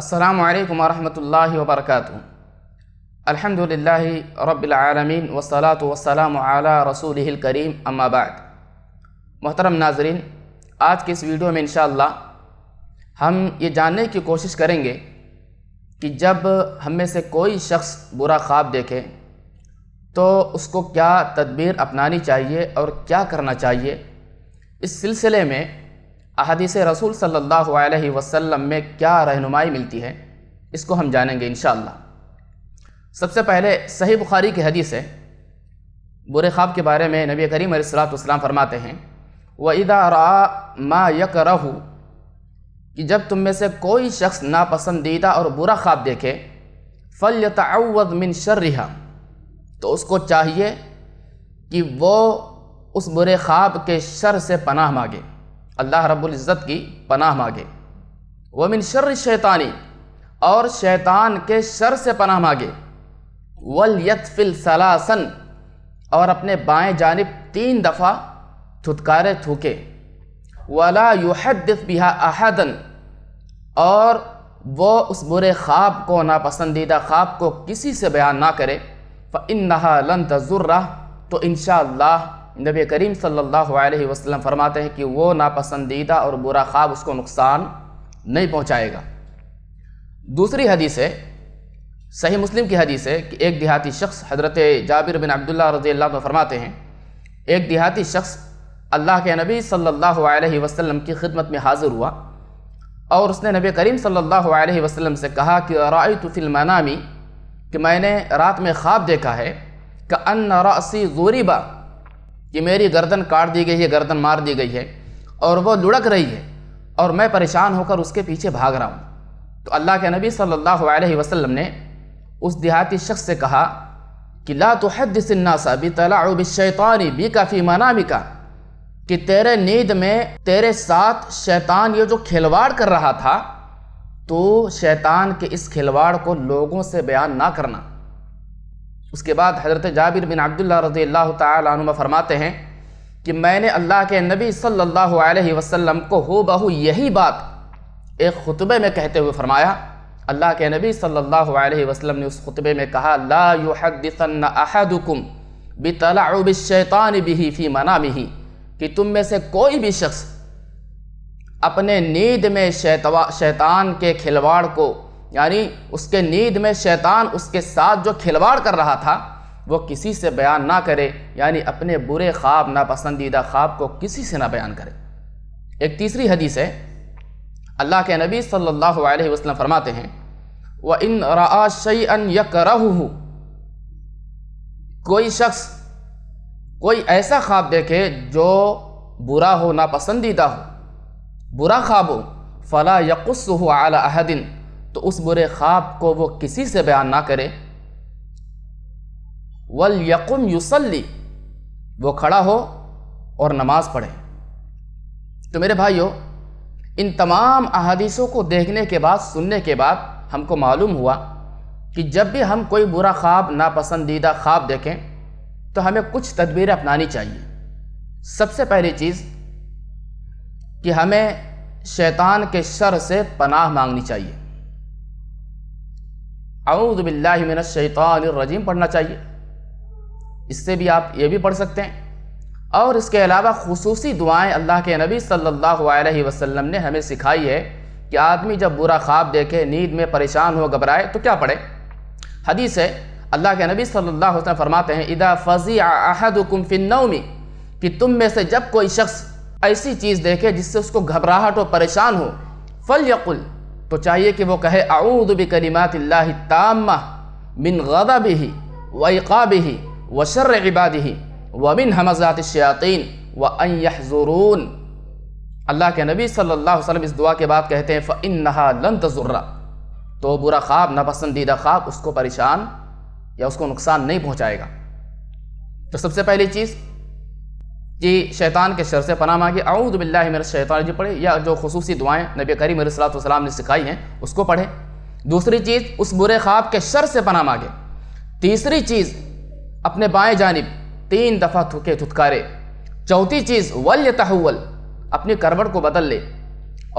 अस्सलाम वालेकुम रहमतुल्लाहि व बरकातुहू अल्हम्दुलिल्लाहि रब्बिल आलमीन वस्सलातु वस्सलामु अला रसूलिहिल करीम अम्मा बाद मोहतरम नाजरीन आज के इस वीडियो में इंशाल्लाह हम ये जानने की कोशिश करेंगे कि जब हम में से कोई शख्स बुरा ख्वाब देखे तो उसको क्या तदबीर अपनानी चाहिए और क्या करना चाहिए इस सिलसिले में अहदीस रसूल सल्लल्लाहु अलैहि वसल्लम में क्या रहनुमाई मिलती है इसको हम जानेंगे इन सबसे पहले सही बुखारी की हदीस है बुरे ख्वाब के बारे में नबी करीम सलाम फरमाते हैं व इदारा मा यक रहू कि जब तुम में से कोई शख्स नापसंदीदा और बुरा ख्वाब देखे फल तवद मिन रिहा तो उसको चाहिए कि वो उस बुरे ख्वाब के शर से पनाह मांगे अल्लाह रब्ज़त की पनाह मांगे वमिन शर्र शैतानी और शैतान के शर से पनाह मांगे वल यतफिल सलासन और अपने बाएं जानब तीन दफ़ा थुतकारे थूके वला युहदफ बिहा अहदन और वो उस बुरे ख्वाब को नापसंदीदा ख्वाब को किसी से बयान ना करे फ़ इन नहा लन तजुर्रा तो इन नबी करीम सल्लल्लाहु अलैहि वसल्लम फरमाते हैं कि वो नापसंदीदा और बुरा ख्वाब उसको नुकसान नहीं पहुंचाएगा दूसरी हदीस है सही मुस्लिम की हदीस है कि एक देहाती शख्स हज़रत जाबिर बिन अब्दुल्ला रजी अल्लाह फरमाते हैं एक देहाती शख्स अल्लाह के नबी सल्लल्लाहु अलैहि वसल्लम की खिदमत में हाज़िर हुआ और उसने नबी करीम सल्लल्लाहु अलैहि वसल्लम से कहा कि राय तुफिल मनामी कि मैंने रात में ख्वाब देखा है कि अन रसी जोरीबा कि मेरी गर्दन काट दी गई है गर्दन मार दी गई है और वो लुढ़क रही है और मैं परेशान होकर उसके पीछे भाग रहा हूँ तो अल्लाह के नबी सल्लल्लाहु अलैहि वसल्लम ने उस देहाती शख्स से कहा कि ला तो हदनासा भी शैतानी बी का फ़ी मना भी का कि तेरे नींद में तेरे साथ शैतान ये जो खिलवाड़ कर रहा था तो शैतान के इस खिलवाड़ को लोगों से बयान ना करना उसके बाद हज़रत जाबिर बिन अब्दुल्ला रज़ी अल्लाह तुम फरमाते हैं कि मैंने अल्लाह के नबी सल्लल्लाहु अलैहि वसल्लम को हो बहू यही बात एक खुतबे में कहते हुए फरमाया अल्लाह के नबी सल्लल्लाहु अलैहि वसल्लम ने उस खुतबे में कहा लादुकुम युहदसन शैतान बिही फ़ी मना ही कि तुम में से कोई भी शख्स अपने नींद में शैतवा शैतान के खिलवाड़ को यानी उसके नींद में शैतान उसके साथ जो खिलवाड़ कर रहा था वो किसी से बयान ना करे यानी अपने बुरे ख्वाब नापसंदीदा ख्वाब को किसी से ना बयान करे एक तीसरी हदीस है अल्लाह के नबी सल्लल्लाहु अलैहि वसल्लम फरमाते हैं व इन राशन रहू कोई शख्स कोई ऐसा ख्वाब देखे जो बुरा हो नापसंदीदा हो बुरा ख्वाब हो फ़ला यकुस अला अहदिन तो उस बुरे ख्वाब को वो किसी से बयान ना करे वल यकुम युसल्ली वो खड़ा हो और नमाज़ पढ़े तो मेरे भाइयों इन तमाम अहादीसों को देखने के बाद सुनने के बाद हमको मालूम हुआ कि जब भी हम कोई बुरा ख्वाब नापसंदीदा ख्वाब देखें तो हमें कुछ तदबीरें अपनानी चाहिए सबसे पहली चीज़ कि हमें शैतान के शर से पनाह मांगनी चाहिए अवदबिल्लाशैतरजीम पढ़ना चाहिए इससे भी आप ये भी पढ़ सकते हैं और इसके अलावा खसूसी दुआएं अल्लाह के नबी सल्लल्लाहु अलैहि वसल्लम ने हमें सिखाई है कि आदमी जब बुरा ख्वाब देखे नींद में परेशान हो घबराए तो क्या पढ़े हदीस है अल्लाह के नबी सल्लल्लाहु अलैहि वसल्लम फरमाते हैं इदा फजी अहदुकुम फिन्नौमी कि तुम में से जब कोई शख्स ऐसी चीज़ देखे जिससे उसको घबराहट हो परेशान हो फल यकुल तो चाहिए कि वो कहे आऊद भी कलिमात तामा बिन गदा भी वक़ा भी व शर इबाद ही व बिन हमजात शयातिन व अन अल्लाह के नबी सल्लल्लाहु अलैहि वसल्लम इस दुआ के बाद कहते हैं फ़िन नहा लन तजुर्रा तो बुरा ख्वाब नापसंदीदा ख्वाब उसको परेशान या उसको नुकसान नहीं पहुँचाएगा तो सबसे पहली चीज़ कि शैतान के शर से पना मांगे आऊद बिल्ला मेरे शैतान जी पढ़े या जो खसूसी दुआएँ नबी करीम सलाम ने सिखाई हैं उसको पढ़े दूसरी चीज़ उस बुरे ख्वाब के शर से पना मांगे तीसरी चीज़ अपने बाएँ जानब तीन दफ़ा थुके थुतकारे चौथी चीज़ वल तहवल अपनी करवट को बदल ले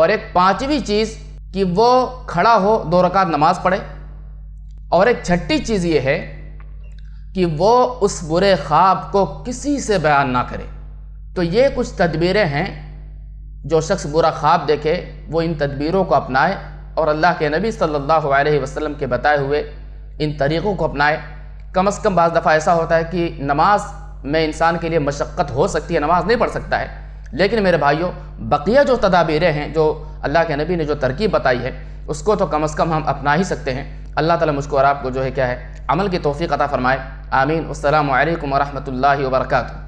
और एक पाँचवीं चीज़ कि वो खड़ा हो दो रकात नमाज़ पढ़े और एक छठी चीज़ ये है कि वो उस बुरे ख्वाब को किसी से बयान ना करे तो ये कुछ तदबीरें हैं जो शख्स बुरा ख्वाब देखे वो इन तदबीरों को अपनाए और अल्लाह के नबी सल्लल्लाहु अलैहि वसल्लम के बताए हुए इन तरीक़ों को अपनाए कम अज़ कम बज़ दफ़ा ऐसा होता है कि नमाज में इंसान के लिए मशक्क़त हो सकती है नमाज नहीं पढ़ सकता है लेकिन मेरे भाइयों बकिया जो तदाबीरें हैं जो अल्लाह के नबी ने जो तरकीब बताई है उसको तो कम अज़ कम हम अपना ही सकते हैं अल्लाह ताला मुझको और आपको जो है क्या है अमल की तोफ़ी अता फ़रमाए आमीन अल्लाम वरहमल वर्का